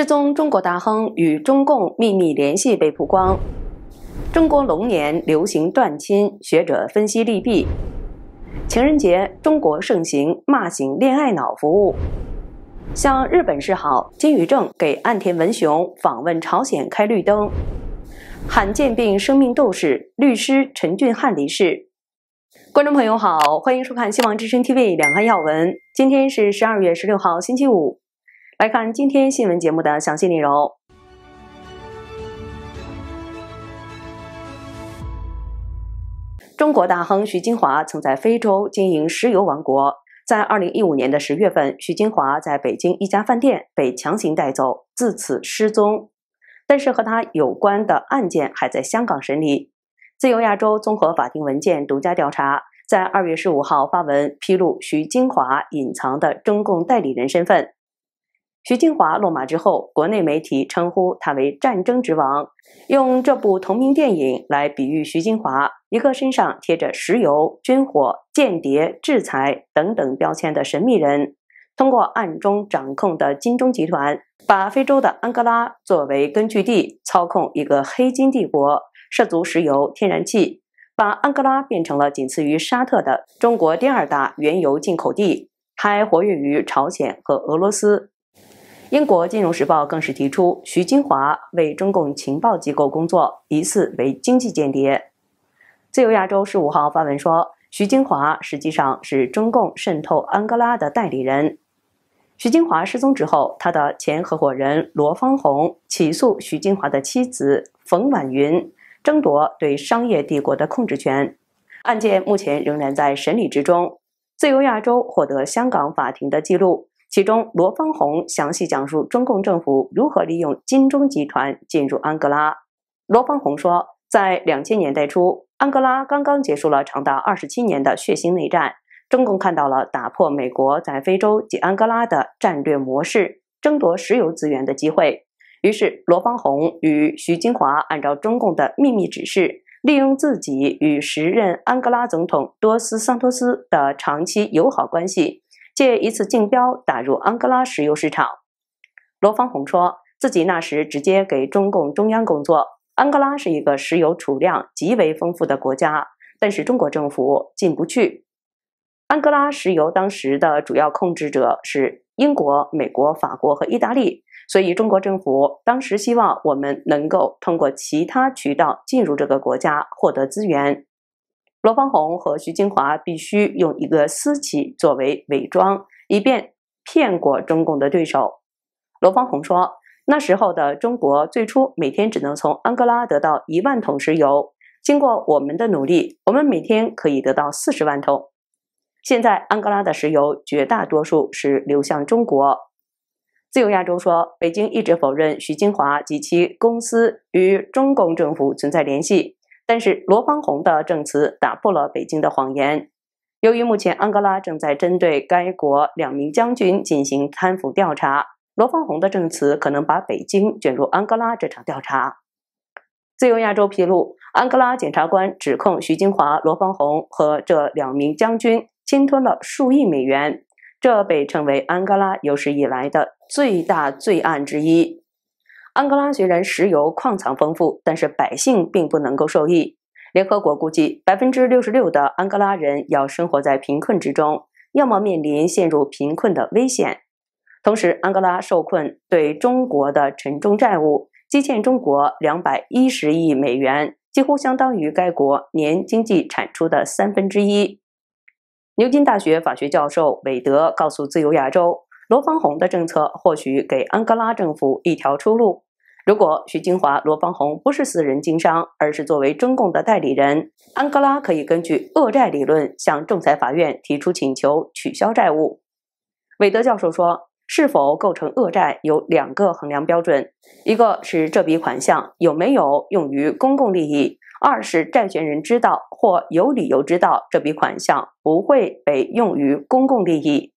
失踪中国大亨与中共秘密联系被曝光，中国龙年流行断亲，学者分析利弊。情人节，中国盛行骂醒恋爱脑服务，向日本示好，金宇正给岸田文雄访问朝鲜开绿灯。罕见病生命斗士律师陈俊翰离世。观众朋友好，欢迎收看《希望之声 TV 两岸要闻》，今天是十二月十六号，星期五。来看今天新闻节目的详细内容。中国大亨徐金华曾在非洲经营石油王国，在二零一五年的十月份，徐金华在北京一家饭店被强行带走，自此失踪。但是和他有关的案件还在香港审理。自由亚洲综合法庭文件独家调查，在二月十五号发文披露徐金华隐藏的中共代理人身份。徐金华落马之后，国内媒体称呼他为“战争之王”，用这部同名电影来比喻徐金华——一个身上贴着石油、军火、间谍、制裁等等标签的神秘人。通过暗中掌控的金钟集团，把非洲的安哥拉作为根据地，操控一个黑金帝国，涉足石油、天然气，把安哥拉变成了仅次于沙特的中国第二大原油进口地，还活跃于朝鲜和俄罗斯。英国《金融时报》更是提出，徐金华为中共情报机构工作，疑似为经济间谍。《自由亚洲》十五号发文说，徐金华实际上是中共渗透安哥拉的代理人。徐金华失踪之后，他的前合伙人罗方洪起诉徐金华的妻子冯婉云，争夺对商业帝国的控制权。案件目前仍然在审理之中。《自由亚洲》获得香港法庭的记录。其中，罗芳洪详细讲述中共政府如何利用金钟集团进入安哥拉。罗芳洪说，在两千年代初，安哥拉刚刚结束了长达二十七年的血腥内战，中共看到了打破美国在非洲及安哥拉的战略模式、争夺石油资源的机会。于是，罗芳洪与徐金华按照中共的秘密指示，利用自己与时任安哥拉总统多斯桑托斯的长期友好关系。借一次竞标打入安哥拉石油市场，罗芳洪说自己那时直接给中共中央工作。安哥拉是一个石油储量极为丰富的国家，但是中国政府进不去。安哥拉石油当时的主要控制者是英国、美国、法国和意大利，所以中国政府当时希望我们能够通过其他渠道进入这个国家，获得资源。罗芳洪和徐金华必须用一个私企作为伪装，以便骗过中共的对手。罗芳洪说：“那时候的中国最初每天只能从安哥拉得到一万桶石油，经过我们的努力，我们每天可以得到四十万桶。现在安哥拉的石油绝大多数是流向中国。”自由亚洲说：“北京一直否认徐金华及其公司与中共政府存在联系。”但是罗方红的证词打破了北京的谎言。由于目前安哥拉正在针对该国两名将军进行贪腐调查，罗方红的证词可能把北京卷入安哥拉这场调查。自由亚洲披露，安哥拉检察官指控徐金华、罗方红和这两名将军侵吞了数亿美元，这被称为安哥拉有史以来的最大罪案之一。安哥拉虽然石油矿藏丰富，但是百姓并不能够受益。联合国估计，百分之六十六的安哥拉人要生活在贫困之中，要么面临陷入贫困的危险。同时，安哥拉受困对中国的沉重债务，积欠中国两百一十亿美元，几乎相当于该国年经济产出的三分之一。牛津大学法学教授韦德告诉《自由亚洲》。罗芳红的政策或许给安哥拉政府一条出路。如果徐金华、罗芳红不是私人经商，而是作为中共的代理人，安哥拉可以根据恶债理论向仲裁法院提出请求，取消债务。韦德教授说：“是否构成恶债有两个衡量标准，一个是这笔款项有没有用于公共利益；二是债权人知道或有理由知道这笔款项不会被用于公共利益。”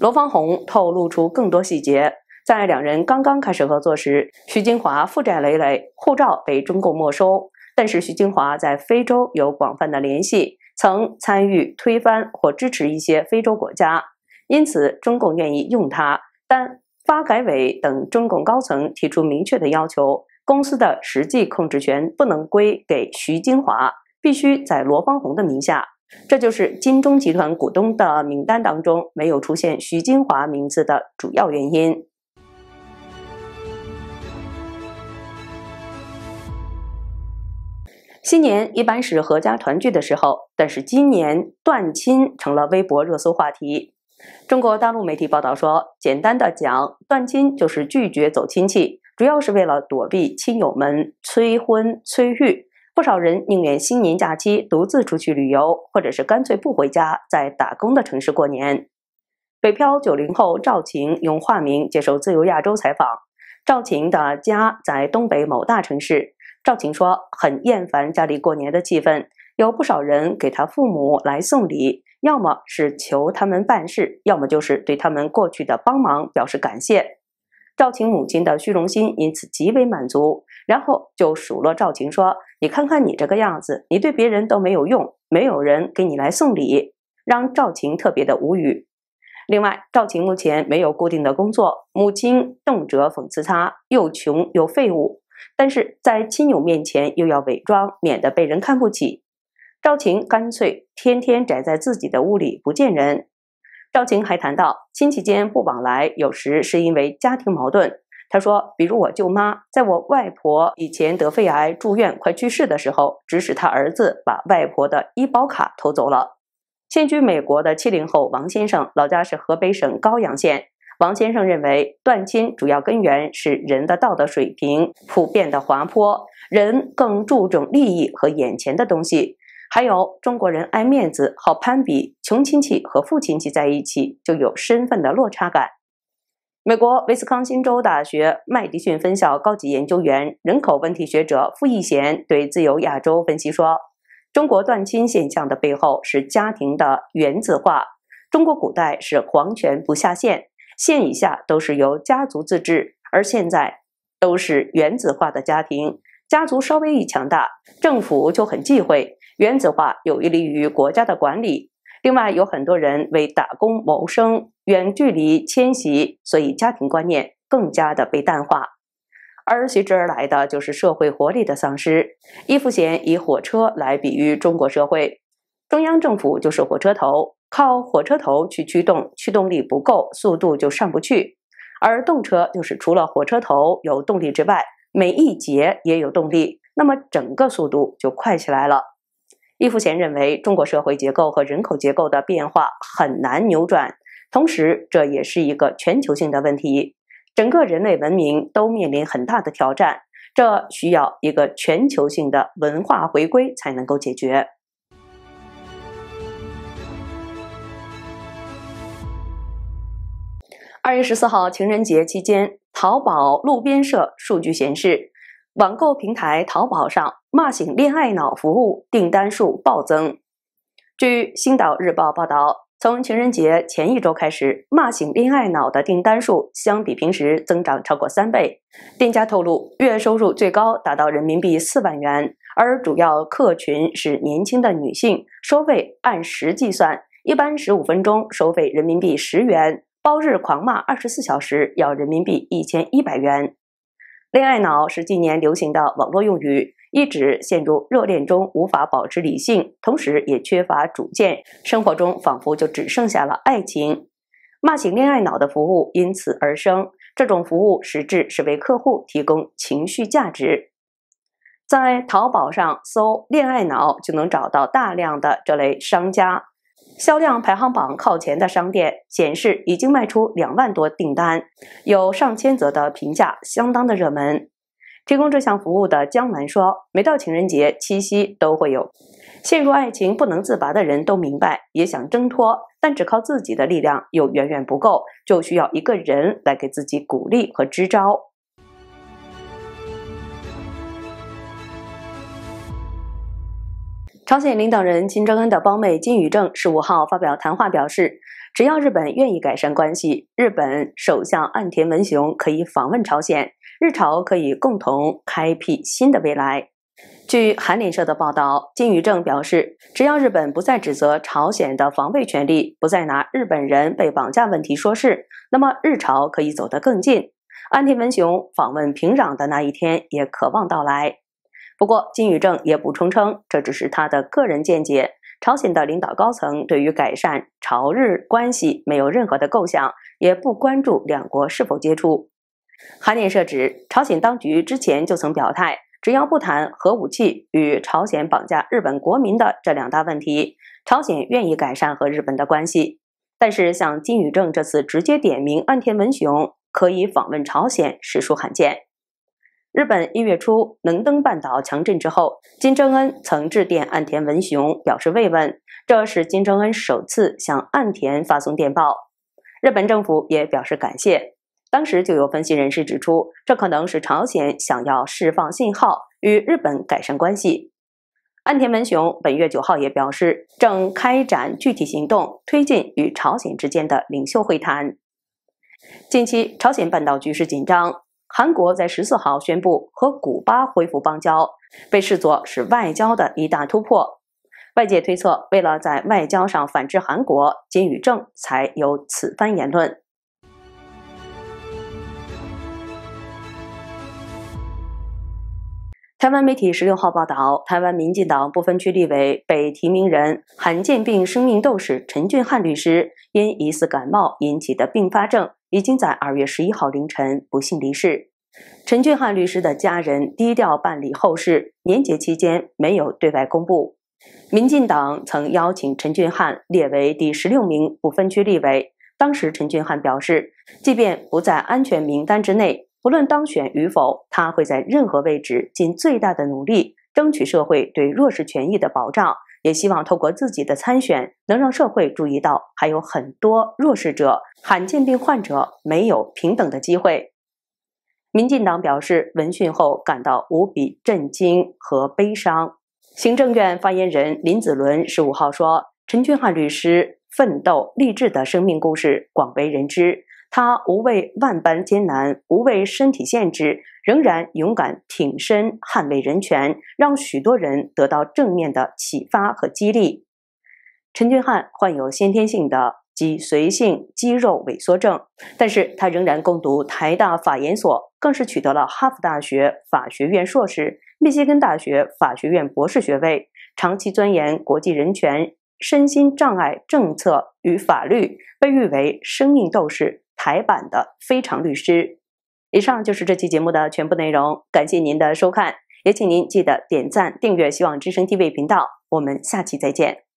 罗芳红透露出更多细节，在两人刚刚开始合作时，徐金华负债累累，护照被中共没收。但是徐金华在非洲有广泛的联系，曾参与推翻或支持一些非洲国家，因此中共愿意用他。但发改委等中共高层提出明确的要求，公司的实际控制权不能归给徐金华，必须在罗芳红的名下。这就是金钟集团股东的名单当中没有出现徐金华名字的主要原因。新年一般是合家团聚的时候，但是今年断亲成了微博热搜话题。中国大陆媒体报道说，简单的讲，断亲就是拒绝走亲戚，主要是为了躲避亲友们催婚催育。不少人宁愿新年假期独自出去旅游，或者是干脆不回家，在打工的城市过年。北漂九零后赵晴用化名接受自由亚洲采访。赵晴的家在东北某大城市。赵晴说：“很厌烦家里过年的气氛，有不少人给他父母来送礼，要么是求他们办事，要么就是对他们过去的帮忙表示感谢。赵晴母亲的虚荣心因此极为满足。”然后就数落赵晴说：“你看看你这个样子，你对别人都没有用，没有人给你来送礼。”让赵晴特别的无语。另外，赵晴目前没有固定的工作，母亲动辄讽刺她又穷又废物，但是在亲友面前又要伪装，免得被人看不起。赵晴干脆天天宅在自己的屋里不见人。赵晴还谈到，亲戚间不往来，有时是因为家庭矛盾。他说：“比如我舅妈在我外婆以前得肺癌住院快去世的时候，指使他儿子把外婆的医保卡偷走了。”现居美国的七零后王先生，老家是河北省高阳县。王先生认为，断亲主要根源是人的道德水平普遍的滑坡，人更注重利益和眼前的东西，还有中国人爱面子、好攀比，穷亲戚和富亲戚在一起就有身份的落差感。美国威斯康星州大学麦迪逊分校高级研究员、人口问题学者傅义贤对《自由亚洲》分析说：“中国断亲现象的背后是家庭的原子化。中国古代是皇权不下县，县以下都是由家族自治，而现在都是原子化的家庭。家族稍微一强大，政府就很忌讳。原子化有利于国家的管理。另外，有很多人为打工谋生。”远距离迁徙，所以家庭观念更加的被淡化，而随之而来的就是社会活力的丧失。易富贤以火车来比喻中国社会，中央政府就是火车头，靠火车头去驱动，驱动力不够，速度就上不去。而动车就是除了火车头有动力之外，每一节也有动力，那么整个速度就快起来了。易富贤认为，中国社会结构和人口结构的变化很难扭转。同时，这也是一个全球性的问题，整个人类文明都面临很大的挑战，这需要一个全球性的文化回归才能够解决。二月十四号情人节期间，淘宝路边社数据显示，网购平台淘宝上“骂醒恋爱脑”服务订单数暴增。据《星岛日报》报道。从情人节前一周开始，骂醒恋爱脑的订单数相比平时增长超过三倍。店家透露，月收入最高达到人民币四万元，而主要客群是年轻的女性。收费按时计算，一般十五分钟收费人民币十元，包日狂骂二十四小时要人民币一千一百元。恋爱脑是近年流行的网络用语。一直陷入热恋中，无法保持理性，同时也缺乏主见，生活中仿佛就只剩下了爱情。骂醒恋爱脑的服务因此而生。这种服务实质是为客户提供情绪价值。在淘宝上搜“恋爱脑”，就能找到大量的这类商家。销量排行榜靠前的商店显示，已经卖出两万多订单，有上千则的评价，相当的热门。提供这项服务的江南说：“每到情人节、七夕都会有陷入爱情不能自拔的人都明白，也想挣脱，但只靠自己的力量又远远不够，就需要一个人来给自己鼓励和支招。”朝鲜领导人金正恩的胞妹金宇正十五号发表谈话表示：“只要日本愿意改善关系，日本首相岸田文雄可以访问朝鲜。”日朝可以共同开辟新的未来。据韩联社的报道，金宇正表示，只要日本不再指责朝鲜的防卫权利，不再拿日本人被绑架问题说事，那么日朝可以走得更近。安田文雄访问平壤的那一天也渴望到来。不过，金宇正也补充称，这只是他的个人见解。朝鲜的领导高层对于改善朝日关系没有任何的构想，也不关注两国是否接触。韩联社指，朝鲜当局之前就曾表态，只要不谈核武器与朝鲜绑架日本国民的这两大问题，朝鲜愿意改善和日本的关系。但是，像金宇正这次直接点名岸田文雄可以访问朝鲜，实属罕见。日本一月初能登半岛强震之后，金正恩曾致电岸田文雄表示慰问，这是金正恩首次向岸田发送电报。日本政府也表示感谢。当时就有分析人士指出，这可能是朝鲜想要释放信号，与日本改善关系。岸田文雄本月九号也表示，正开展具体行动，推进与朝鲜之间的领袖会谈。近期朝鲜半岛局势紧张，韩国在十四号宣布和古巴恢复邦交，被视作是外交的一大突破。外界推测，为了在外交上反制韩国，金宇正才有此番言论。台湾媒体十六号报道，台湾民进党不分区立委被提名人、罕见病生命斗士陈俊翰律师，因疑似感冒引起的并发症，已经在二月十一号凌晨不幸离世。陈俊翰律师的家人低调办理后事，年节期间没有对外公布。民进党曾邀请陈俊翰列为第十六名不分区立委，当时陈俊翰表示，即便不在安全名单之内。不论当选与否，他会在任何位置尽最大的努力，争取社会对弱势权益的保障。也希望透过自己的参选，能让社会注意到还有很多弱势者、罕见病患者没有平等的机会。民进党表示，闻讯后感到无比震惊和悲伤。行政院发言人林子伦十五号说：“陈俊翰律师奋斗励志的生命故事广为人知。”他无畏万般艰难，无畏身体限制，仍然勇敢挺身捍卫人权，让许多人得到正面的启发和激励。陈俊翰患有先天性的脊髓性肌肉萎缩症，但是他仍然攻读台大法研所，更是取得了哈佛大学法学院硕士、密歇根大学法学院博士学位，长期钻研国际人权、身心障碍政策与法律，被誉为“生命斗士”。台版的《非常律师》。以上就是这期节目的全部内容，感谢您的收看，也请您记得点赞、订阅“希望之声 ”T V 频道。我们下期再见。